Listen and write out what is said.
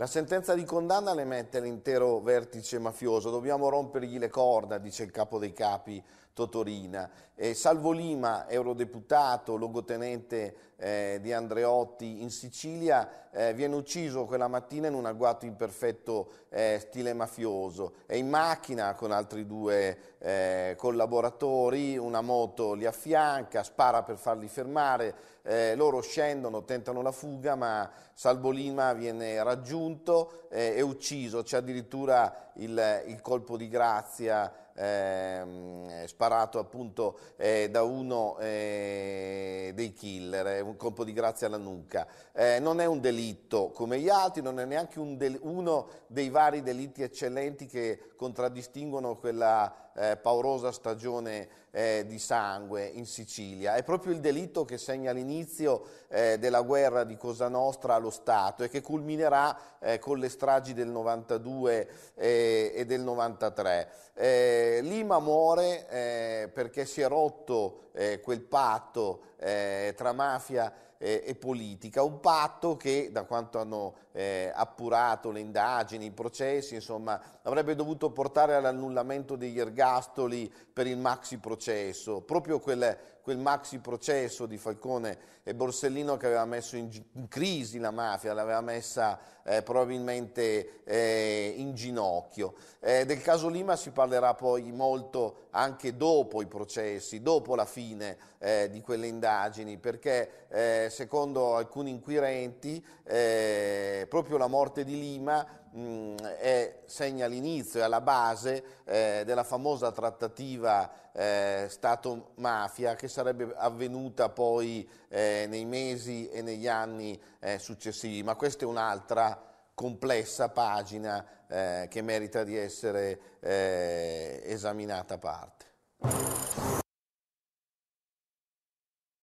La sentenza di condanna ne mette l'intero vertice mafioso, dobbiamo rompergli le corda, dice il capo dei capi Totorina. Eh, Salvo Lima, eurodeputato, logotenente eh, di Andreotti in Sicilia, eh, viene ucciso quella mattina in un agguato imperfetto eh, stile mafioso. È in macchina con altri due eh, collaboratori, una moto li affianca, spara per farli fermare, eh, loro scendono, tentano la fuga, ma Salvo Lima viene raggiunto punto eh, è ucciso, c'è addirittura il, il colpo di grazia ehm, sparato appunto eh, da uno eh, dei killer, un colpo di grazia alla nuca. Eh, non è un delitto come gli altri, non è neanche un uno dei vari delitti eccellenti che contraddistinguono quella eh, paurosa stagione eh, di sangue in Sicilia. È proprio il delitto che segna l'inizio eh, della guerra di Cosa Nostra allo Stato e che culminerà con le stragi del 92 e del 93 eh, Lima muore eh, perché si è rotto eh, quel patto eh, tra mafia eh, e politica, un patto che da quanto hanno eh, appurato le indagini, i processi, insomma, avrebbe dovuto portare all'annullamento degli ergastoli per il maxi processo, proprio quel, quel maxi processo di Falcone e Borsellino che aveva messo in, in crisi la mafia, l'aveva messa eh, probabilmente eh, in ginocchio. Eh, del caso Lima si parlerà poi molto anche dopo i processi, dopo la fine eh, di quelle indagini, perché secondo alcuni inquirenti, eh, proprio la morte di Lima mh, mm, è, segna l'inizio, e alla base eh, della famosa trattativa eh, Stato-mafia che sarebbe avvenuta poi eh, nei mesi e negli anni eh, successivi. Ma questa è un'altra complessa pagina che merita di essere esaminata a parte.